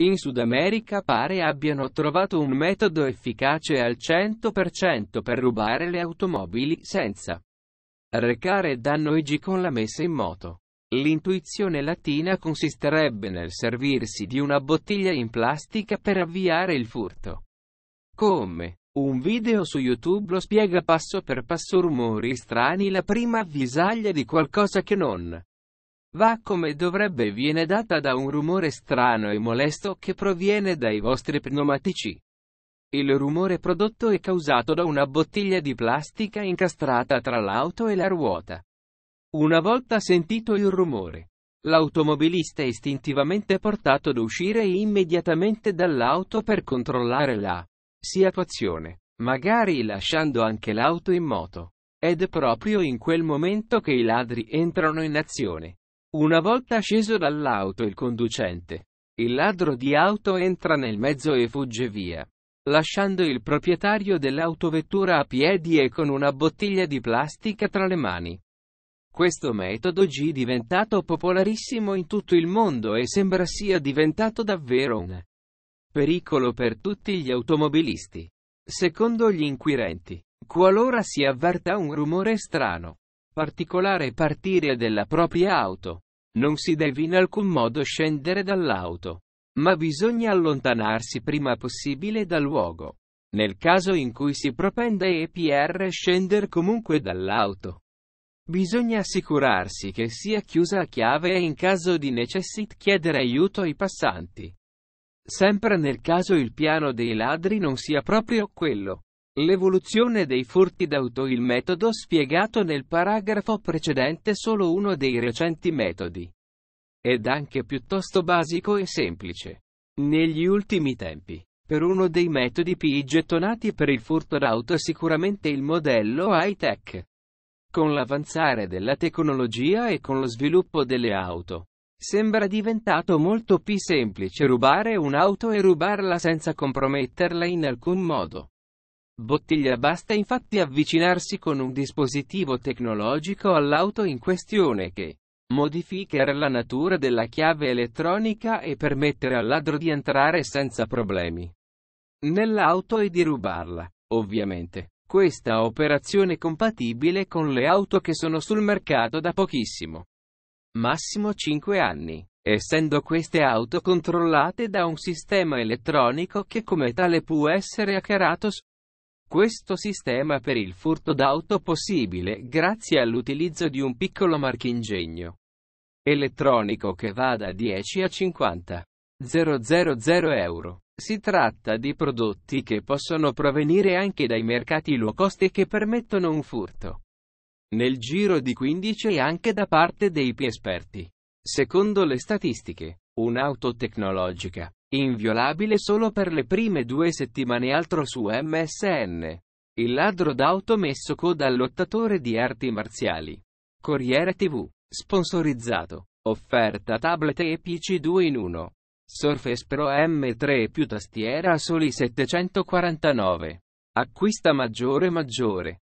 In Sud America pare abbiano trovato un metodo efficace al 100% per rubare le automobili senza recare danneggi con la messa in moto. L'intuizione latina consisterebbe nel servirsi di una bottiglia in plastica per avviare il furto. Come? Un video su YouTube lo spiega passo per passo rumori strani la prima avvisaglia di qualcosa che non Va come dovrebbe viene data da un rumore strano e molesto che proviene dai vostri pneumatici. Il rumore prodotto è causato da una bottiglia di plastica incastrata tra l'auto e la ruota. Una volta sentito il rumore, l'automobilista è istintivamente portato ad uscire immediatamente dall'auto per controllare la situazione, magari lasciando anche l'auto in moto. Ed proprio in quel momento che i ladri entrano in azione. Una volta sceso dall'auto il conducente, il ladro di auto entra nel mezzo e fugge via, lasciando il proprietario dell'autovettura a piedi e con una bottiglia di plastica tra le mani. Questo metodo G è diventato popolarissimo in tutto il mondo e sembra sia diventato davvero un pericolo per tutti gli automobilisti. Secondo gli inquirenti, qualora si avverta un rumore strano, particolare partire della propria auto. Non si deve in alcun modo scendere dall'auto, ma bisogna allontanarsi prima possibile dal luogo. Nel caso in cui si propenda EPR scendere comunque dall'auto. Bisogna assicurarsi che sia chiusa a chiave e in caso di necessità chiedere aiuto ai passanti. Sempre nel caso il piano dei ladri non sia proprio quello. L'evoluzione dei furti d'auto Il metodo spiegato nel paragrafo precedente è solo uno dei recenti metodi. Ed anche piuttosto basico e semplice. Negli ultimi tempi, per uno dei metodi più gettonati per il furto d'auto è sicuramente il modello high-tech. Con l'avanzare della tecnologia e con lo sviluppo delle auto, Sembra diventato molto più semplice rubare un'auto e rubarla senza comprometterla in alcun modo bottiglia basta infatti avvicinarsi con un dispositivo tecnologico all'auto in questione che modificherà la natura della chiave elettronica e permettere al ladro di entrare senza problemi nell'auto e di rubarla, ovviamente. Questa operazione è compatibile con le auto che sono sul mercato da pochissimo. Massimo 5 anni, essendo queste auto controllate da un sistema elettronico che come tale può essere hackerato questo sistema per il furto d'auto possibile grazie all'utilizzo di un piccolo marchingegno elettronico che va da 10 a 50. 000 euro. Si tratta di prodotti che possono provenire anche dai mercati low cost e che permettono un furto nel giro di 15 anche da parte dei più esperti. Secondo le statistiche, un'auto tecnologica Inviolabile solo per le prime due settimane altro su MSN. Il ladro d'auto messo coda al lottatore di arti marziali. Corriere TV. Sponsorizzato. Offerta tablet e PC 2 in 1. Surface Pro M3 più tastiera a soli 749. Acquista maggiore maggiore.